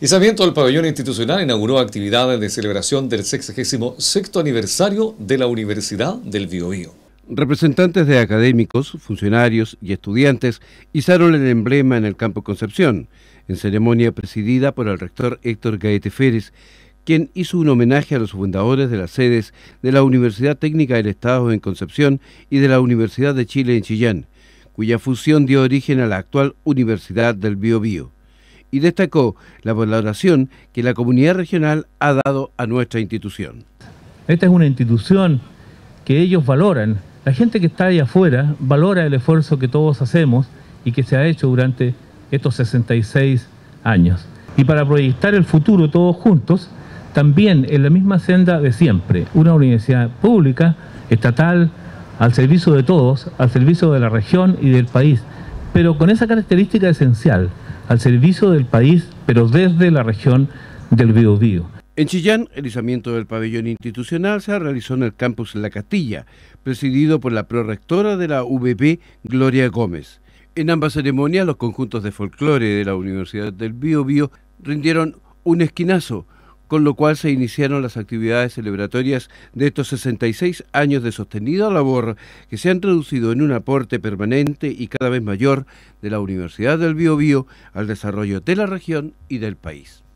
Izamiento del Pabellón Institucional inauguró actividades de celebración del 66 aniversario de la Universidad del Biobío. Representantes de académicos, funcionarios y estudiantes izaron el emblema en el campo Concepción, en ceremonia presidida por el rector Héctor Gaete Férez, quien hizo un homenaje a los fundadores de las sedes de la Universidad Técnica del Estado en Concepción y de la Universidad de Chile en Chillán, cuya fusión dio origen a la actual Universidad del Biobío y destacó la valoración que la comunidad regional ha dado a nuestra institución. Esta es una institución que ellos valoran. La gente que está ahí afuera valora el esfuerzo que todos hacemos y que se ha hecho durante estos 66 años. Y para proyectar el futuro todos juntos, también en la misma senda de siempre, una universidad pública, estatal, al servicio de todos, al servicio de la región y del país, pero con esa característica esencial, al servicio del país, pero desde la región del Biobío. En Chillán, el izamiento del pabellón institucional se realizó en el campus La Castilla, presidido por la prorectora de la VB, Gloria Gómez. En ambas ceremonias, los conjuntos de folclore de la Universidad del Biobío rindieron un esquinazo con lo cual se iniciaron las actividades celebratorias de estos 66 años de sostenida labor que se han traducido en un aporte permanente y cada vez mayor de la Universidad del Biobío al desarrollo de la región y del país.